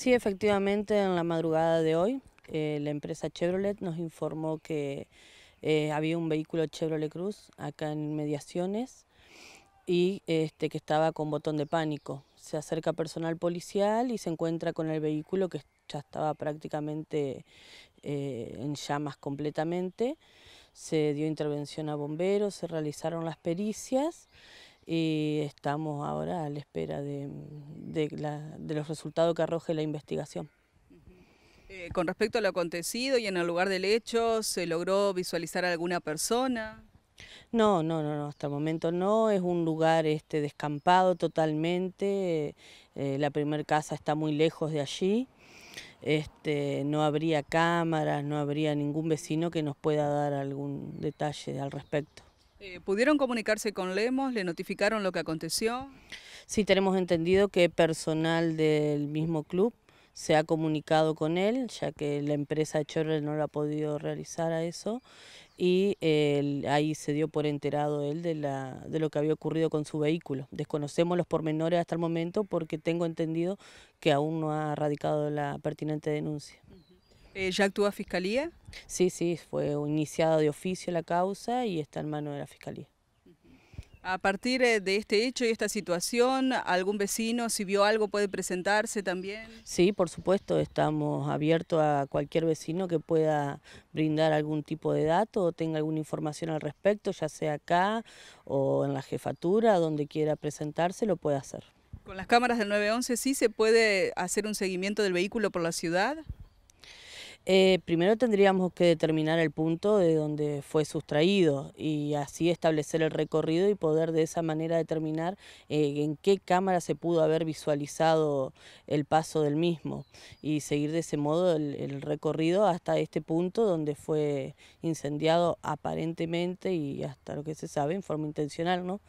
Sí, efectivamente, en la madrugada de hoy, eh, la empresa Chevrolet nos informó que eh, había un vehículo Chevrolet Cruz acá en Mediaciones y este, que estaba con botón de pánico. Se acerca personal policial y se encuentra con el vehículo que ya estaba prácticamente eh, en llamas completamente. Se dio intervención a bomberos, se realizaron las pericias y estamos ahora a la espera de, mm, los resultados que arroje la investigación. Eh, con respecto a lo acontecido y en el lugar del hecho, ¿se logró visualizar alguna persona? No, no, no, no, hasta el momento no, es un lugar este, descampado totalmente, eh, la primer casa está muy lejos de allí, este, no habría cámaras, no habría ningún vecino que nos pueda dar algún detalle al respecto. Eh, ¿Pudieron comunicarse con Lemos? ¿Le notificaron lo que aconteció? Sí, tenemos entendido que personal del mismo club se ha comunicado con él, ya que la empresa Chorrel no lo ha podido realizar a eso, y eh, ahí se dio por enterado él de lo que había ocurrido con su vehículo. Desconocemos los pormenores hasta el momento porque tengo entendido que aún no ha radicado la pertinente denuncia. Eh, ¿Ya actúa Fiscalía? Sí, sí, fue iniciada de oficio la causa y está en mano de la Fiscalía. A partir eh, de este hecho y esta situación, ¿algún vecino, si vio algo, puede presentarse también? Sí, por supuesto, estamos abiertos a cualquier vecino que pueda brindar algún tipo de dato o tenga alguna información al respecto, ya sea acá o en la jefatura, donde quiera presentarse, lo puede hacer. ¿Con las cámaras del 911 sí se puede hacer un seguimiento del vehículo por la ciudad? Eh, primero tendríamos que determinar el punto de donde fue sustraído y así establecer el recorrido y poder de esa manera determinar eh, en qué cámara se pudo haber visualizado el paso del mismo y seguir de ese modo el, el recorrido hasta este punto donde fue incendiado aparentemente y hasta lo que se sabe en forma intencional, ¿no?